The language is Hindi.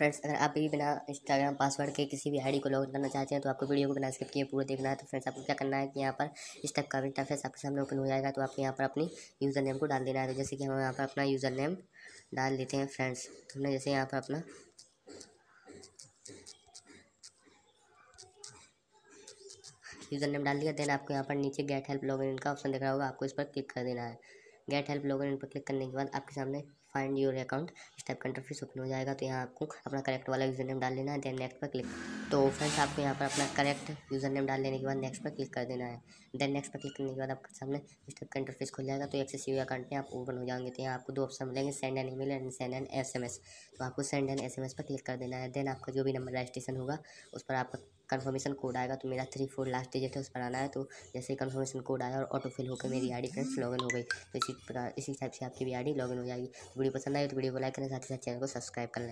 फ्रेंड्स अगर आप भी बिना इंस्टाग्राम पासवर्ड के किसी भी आईडी को लॉग करना चाहते हैं तो आपको वीडियो को बिना स्किप किए पूरा देखना है तो फ्रेंड्स आपको क्या करना है कि यहाँ पर इस टाइप का इंटरफेस आपके सामने ओपन हो जाएगा तो आपको यहाँ पर अपनी यूज़र नेम को डाल देना है तो जैसे कि हम यहाँ पर अपना यूज़र नेम डाल देते हैं फ्रेंड्स तो हमने जैसे यहाँ पर अपना यूज़र नेम डाल दिया देन आपको यहाँ पर नीचे गेट हेल्प लॉगिन का ऑप्शन दिख रहा होगा आपको इस पर क्लिक कर देना है गेट हेल्प लोगों इन पर क्लिक करने के बाद आपके सामने फाइंड योर अकाउंट इस टाइप का इंटरफेस ओपन हो जाएगा तो यहाँ आपको अपना करेक्ट वाला यूज़र नेम डाल लेना है देन नेक्स्ट पर क्लिक तो फ्रेंड्स आपको यहाँ पर अपना करेक्ट यूज़र नेम डाल लेने के बाद नेक्स्ट पर क्लिक कर देना है देन नेक्स्ट पर क्लिक करने के बाद आपके सामने इस टाइप का इंटरफेस खुल जाएगा तो एक्सेस यू अकाउंट में आप ओपन हो जाएंगे तो यहाँ आपको दो ऑप्शन मिलेंगे send an email and send an S M S तो आपको send an S M S पर क्लिक कर देना है देन आपका जो भी नंबर रजिस्ट्रेशन होगा उस पर आपका कन्फर्मेशन कोड आएगा तो मेरा थ्री फोर लास्ट डिजिट है उस पर आना है तो जैसे ही कन्फर्मेशन कोड आया और ऑटो फिल होकर मेरी आई डी फ्रेंड्स लॉगिन हो गई तो इसी प्रकार इसी टाइप से आपकी भी आई डी लॉगिन हो जाएगी वीडियो पसंद आई तो वीडियो को लाइक करें साथ ही साथ चैनल को सब्सक्राइब कर लें